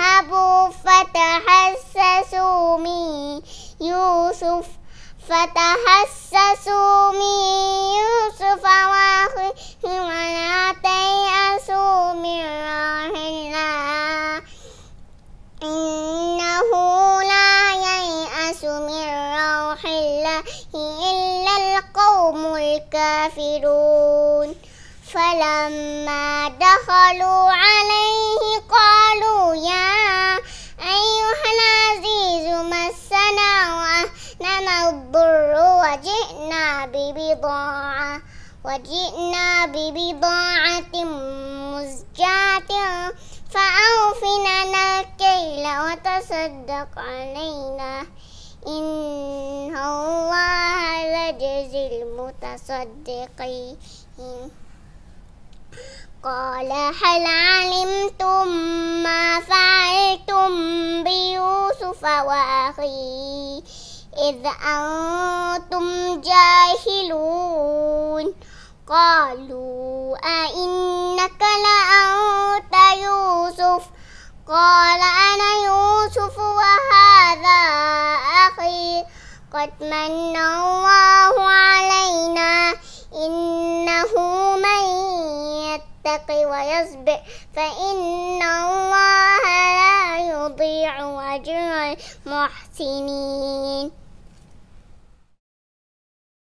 اذهبوا فتحسسوا من يوسف فتحسسوا من يوسف وأخيه ولا تيأسوا من روح الله إنه لا ييأس من روح الله إلا القوم الكافرون فلما دخلوا عليه ببضاعة وجئنا ببضاعة مزجاة فأوفننا الكيل وتصدق علينا إن الله لجزي المتصدقين قال هل علمتم ما فعلتم بيوسف وأخيه إذ أنتم جاهلون قالوا أئنك لأنت يوسف قال أنا يوسف وهذا أخي قد من الله علينا إنه من يتق ويصبر فإن الله لا يضيع أجر المحسنين